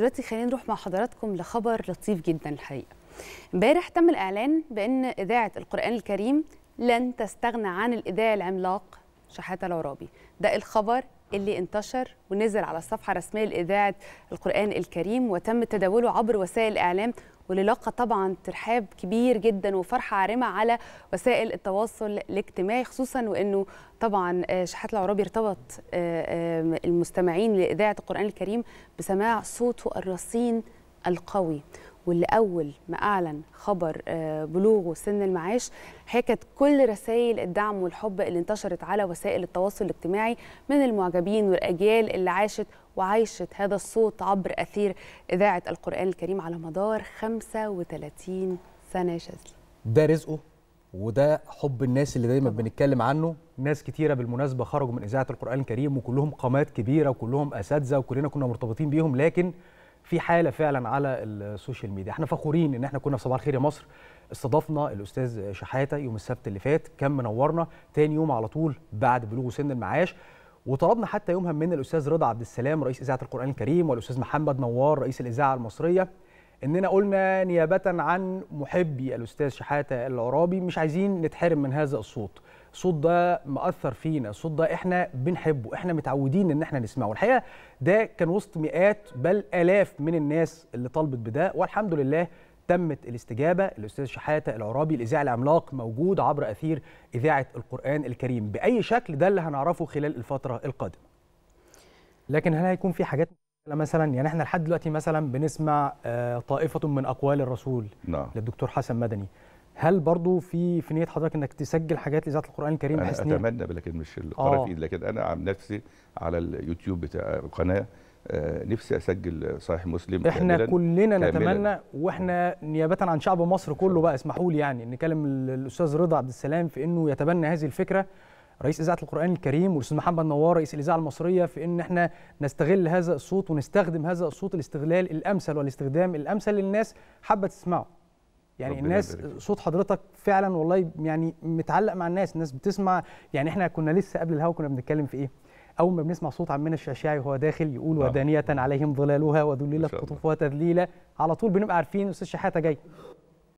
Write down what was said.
دلوقتي خلينا نروح مع حضراتكم لخبر لطيف جدا الحقيقه امبارح تم الاعلان بان اذاعه القران الكريم لن تستغنى عن الاذاعي العملاق شحاته العرابي ده الخبر اللي انتشر ونزل على الصفحه الرسميه لاذاعه القران الكريم وتم تداوله عبر وسائل الاعلام لاقى طبعا ترحاب كبير جدا وفرحه عارمه على وسائل التواصل الاجتماعي خصوصا وانه طبعا آه، شحات العرابي ارتبط آه، المستمعين لاذاعه القران الكريم بسماع صوته الرصين القوي واللي أول ما أعلن خبر آه، بلوغه سن المعاش حكت كل رسائل الدعم والحب اللي انتشرت على وسائل التواصل الاجتماعي من المعجبين والأجيال اللي عاشت وعايشت هذا الصوت عبر أثير إذاعة القرآن الكريم على مدار 35 سنة يا شاذلي ده رزقه وده حب الناس اللي دايما طبعا. بنتكلم عنه ناس كتيره بالمناسبه خرجوا من اذاعه القران الكريم وكلهم قامات كبيره وكلهم اساتذه وكلنا كنا مرتبطين بيهم لكن في حاله فعلا على السوشيال ميديا احنا فخورين ان احنا كنا في صباح الخير يا مصر استضفنا الاستاذ شحاته يوم السبت اللي فات كان منورنا تاني يوم على طول بعد بلوغ سن المعاش وطلبنا حتى يومها من الاستاذ رضا عبد السلام رئيس اذاعه القران الكريم والاستاذ محمد نوار رئيس الاذاعه المصريه اننا قلنا نيابه عن محبي الاستاذ شحاته العرابي مش عايزين نتحرم من هذا الصوت الصوت ده مأثر فينا الصوت ده احنا بنحبه احنا متعودين ان احنا نسمعه الحقيقه ده كان وسط مئات بل الاف من الناس اللي طلبت بده والحمد لله تمت الاستجابه الاستاذ شحاته العرابي الاذاعي العملاق موجود عبر اثير اذاعه القران الكريم باي شكل ده اللي هنعرفه خلال الفتره القادمه لكن هل هيكون في حاجات مثلا يعني احنا لحد دلوقتي مثلا بنسمع آه، طائفه من اقوال الرسول نعم. للدكتور حسن مدني هل برضو في في نيه حضرتك انك تسجل حاجات لاذاعه القران الكريم انا بحيث اتمنى لكن مش القرار آه. في لكن انا عن نفسي على اليوتيوب بتاع القناه آه، نفسي اسجل صحيح مسلم احنا كاملاً كلنا كاملاً نتمنى واحنا نيابه عن شعب مصر كله بقى اسمحوا لي يعني نكلم الاستاذ رضا عبد السلام في انه يتبنى هذه الفكره رئيس اذاعه القران الكريم والاستاذ محمد نوار رئيس الاذاعه المصريه في ان احنا نستغل هذا الصوت ونستخدم هذا الصوت الاستغلال الامثل والاستخدام الامثل للناس حابه تسمعه يعني الناس صوت حضرتك فعلا والله يعني متعلق مع الناس الناس بتسمع يعني احنا كنا لسه قبل الهوا كنا بنتكلم في ايه اول ما بنسمع صوت عمنا الشعشاعي وهو داخل يقول نعم. ودانيه عليهم ظلالها وذللت قطوفها تذليلا على طول بنبقى عارفين استاذ شحاته جاي